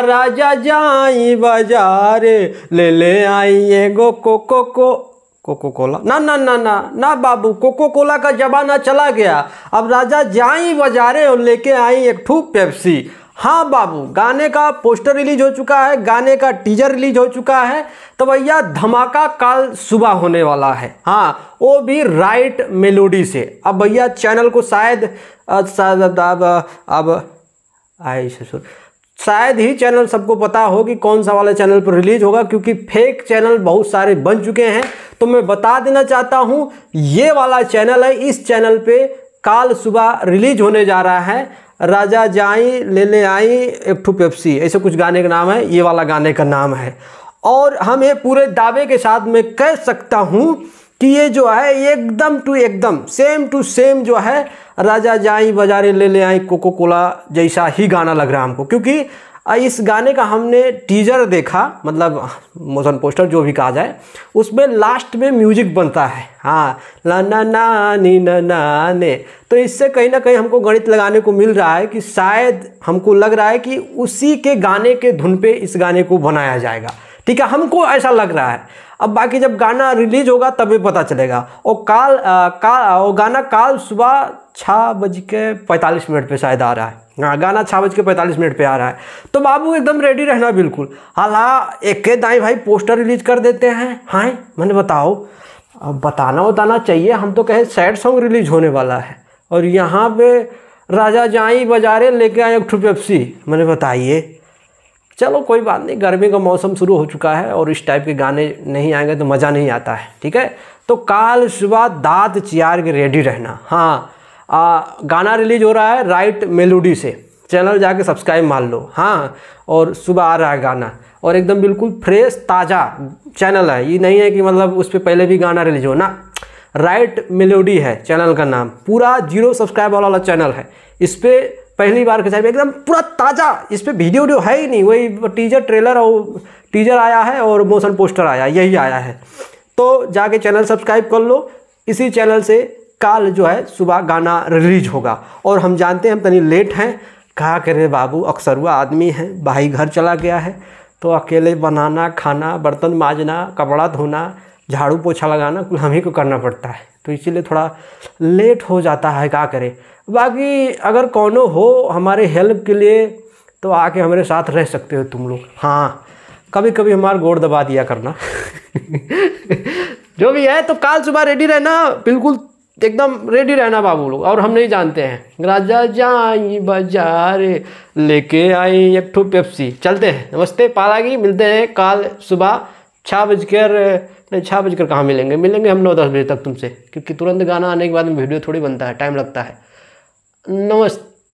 राजा जाई बाजार ले ले आइए गो कोको को कोको कोला ना ना ना ना ना बाबू कोको कोला का जमाना चला गया अब राजा जाई बाजारे और लेके आई एक ठू पेप्सी हाँ बाबू गाने का पोस्टर रिलीज हो चुका है गाने का टीजर रिलीज हो चुका है तो भैया धमाका कल सुबह होने वाला है हाँ वो भी राइट मेलोडी से अब भैया चैनल को शायद अब अब आए ससुर शायद ही चैनल सबको पता हो कि कौन सा वाला चैनल पर रिलीज होगा क्योंकि फेक चैनल बहुत सारे बन चुके हैं तो मैं बता देना चाहता हूँ ये वाला चैनल है इस चैनल पे काल सुबह रिलीज होने जा रहा है राजा जाई लेने आई एक टू पेप्सी ऐसे कुछ गाने का नाम है ये वाला गाने का नाम है और हम ये पूरे दावे के साथ मैं कह सकता हूँ कि ये जो है एकदम टू एकदम सेम टू सेम जो है राजा जाई बाजारे ले ले आई कोको कोला जैसा ही गाना लग रहा है हमको क्योंकि इस गाने का हमने टीजर देखा मतलब मोशन पोस्टर जो भी कहा जाए उसमें लास्ट में म्यूजिक बनता है हाँ ला ना ना नी ना ना ने तो इससे कहीं ना कहीं हमको गणित लगाने को मिल रहा है कि शायद हमको लग रहा है कि उसी के गाने के धुन पे इस गाने को बनाया जाएगा ठीक है हमको ऐसा लग रहा है अब बाकी जब गाना रिलीज होगा तभी पता चलेगा और काल आ, का वो गाना काल सुबह छः बज के पैंतालीस मिनट पे शायद आ रहा है हाँ गाना छः बज के पैंतालीस मिनट पे आ रहा है तो बाबू एकदम रेडी रहना बिल्कुल हाला एक के दाई भाई पोस्टर रिलीज कर देते हैं हाँ मैंने बताओ अब बताना बताना चाहिए हम तो कहें सैड सॉन्ग रिलीज होने वाला है और यहाँ पे राजा जाई बजारे लेके आए एक ठू पेप्सी मैंने बताइए चलो कोई बात नहीं गर्मी का मौसम शुरू हो चुका है और इस टाइप के गाने नहीं आएंगे तो मज़ा नहीं आता है ठीक है तो काल सुबह दाँत चियार के रेडी रहना हाँ आ, गाना रिलीज हो रहा है राइट मेलोडी से चैनल जाके सब्सक्राइब मान लो हाँ और सुबह आ रहा है गाना और एकदम बिल्कुल फ्रेश ताज़ा चैनल है ये नहीं है कि मतलब उस पर पहले भी गाना रिलीज हो ना राइट मेलोडी है चैनल का नाम पूरा जीरो सब्सक्राइब वाला चैनल है इस पर पहली बार खिंचाई एकदम पूरा ताज़ा इस पर वीडियो वीडियो है ही नहीं वही टीजर ट्रेलर और टीजर आया है और मोशन पोस्टर आया यही आया है तो जाके चैनल सब्सक्राइब कर लो इसी चैनल से कल जो है सुबह गाना रिलीज होगा और हम जानते हैं हम तनी लेट हैं कहा करें बाबू अक्सर हुआ आदमी है भाई घर चला गया है तो अकेले बनाना खाना बर्तन माजना कपड़ा धोना झाड़ू पोछा लगाना कुल हम ही को करना पड़ता है तो इसीलिए थोड़ा लेट हो जाता है क्या करें बाकी अगर कौनो हो हमारे हेल्प के लिए तो आके हमारे साथ रह सकते हो तुम लोग हाँ कभी कभी हमारा गोड़ दबा दिया करना जो भी है तो काल सुबह रेडी रहना बिल्कुल एकदम रेडी रहना बाबू लोग और हम नहीं जानते हैं राजा जाई बाजार लेके आई एक ठू पेप्सी चलते हैं नमस्ते पालागी मिलते हैं काल सुबह छः बजकर नहीं छः बजकर कहाँ मिलेंगे मिलेंगे हम नौ दस बजे तक तुमसे क्योंकि तुरंत गाना आने के बाद में वीडियो थोड़ी बनता है टाइम लगता है no es